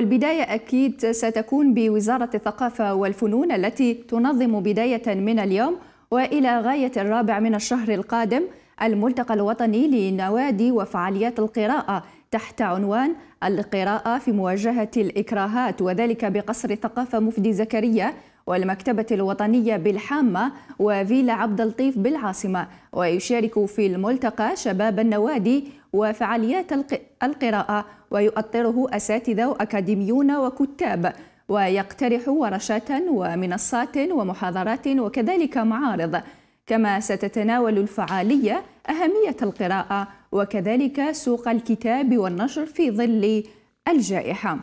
البداية أكيد ستكون بوزارة الثقافة والفنون التي تنظم بداية من اليوم وإلى غاية الرابع من الشهر القادم الملتقى الوطني لنوادي وفعاليات القراءة تحت عنوان القراءة في مواجهة الإكراهات وذلك بقصر الثقافة مفدي زكريا والمكتبة الوطنية بالحامة وفيلا عبد اللطيف بالعاصمة ويشارك في الملتقى شباب النوادي وفعاليات القراءة ويؤطره أساتذة وأكاديميون وكتاب ويقترح ورشات ومنصات ومحاضرات وكذلك معارض كما ستتناول الفعالية أهمية القراءة وكذلك سوق الكتاب والنشر في ظل الجائحة